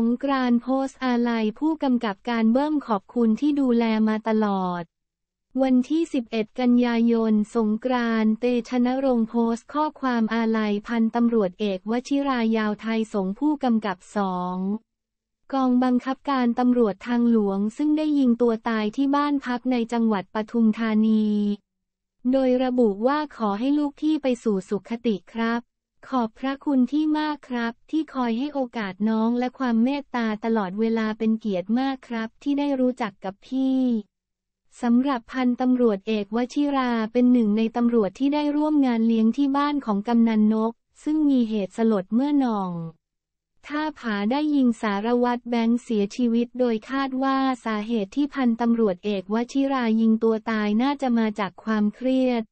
สงกรานโพสอาลัยผู้กำกับการเบิ้มขอบคุณที่ดูแลมาตลอด วันที่ 11 กันยายน สงกรานเตชนรงโพสข้อความอาลัยพันตำรวจเอก วชิรายาวไทยสงผู้กำกับสอง กองบังคับการตำรวจทางหลวงซึ่งได้ยิงตัวตายที่บ้านพักในจังหวัดปทุมธานี โดยระบุว่าขอให้ลูกที่ไปสู่สุขติครับขอบพระคุณที่มากครับ ที่คอยให้โอกาสน้องและความเมตตาตลอดเวลาเป็นเกียรติมากครับ ที่ได้รู้จักกับพี่สำหรับพันตำรวจเอกวชิราเป็นหนึ่งในตำรวจที่ได้ร่วมงานเลี้ยงที่บ้านของกำนันนก ซึ่งมีเหตุสลดเมื่อนองท่าผาได้ยิงสารวัตรแบงค์เสียชีวิตโดยคาดว่าสาเหตุที่พันตำรวจเอกวชิรายิงตัวตายน่าจะมาจากความเครียด